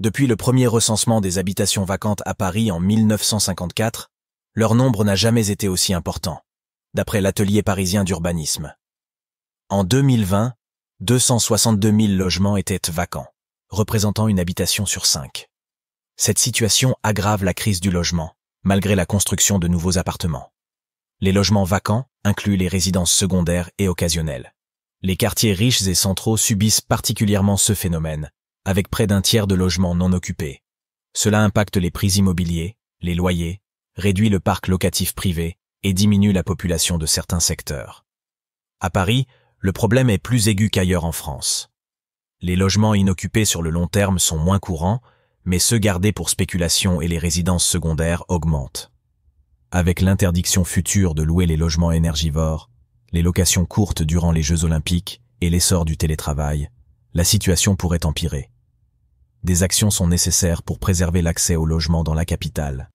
Depuis le premier recensement des habitations vacantes à Paris en 1954, leur nombre n'a jamais été aussi important, d'après l'Atelier parisien d'urbanisme. En 2020, 262 000 logements étaient vacants, représentant une habitation sur cinq. Cette situation aggrave la crise du logement, malgré la construction de nouveaux appartements. Les logements vacants incluent les résidences secondaires et occasionnelles. Les quartiers riches et centraux subissent particulièrement ce phénomène, avec près d'un tiers de logements non occupés. Cela impacte les prix immobiliers, les loyers, réduit le parc locatif privé et diminue la population de certains secteurs. À Paris, le problème est plus aigu qu'ailleurs en France. Les logements inoccupés sur le long terme sont moins courants, mais ceux gardés pour spéculation et les résidences secondaires augmentent. Avec l'interdiction future de louer les logements énergivores, les locations courtes durant les Jeux olympiques et l'essor du télétravail, la situation pourrait empirer. Des actions sont nécessaires pour préserver l'accès au logement dans la capitale.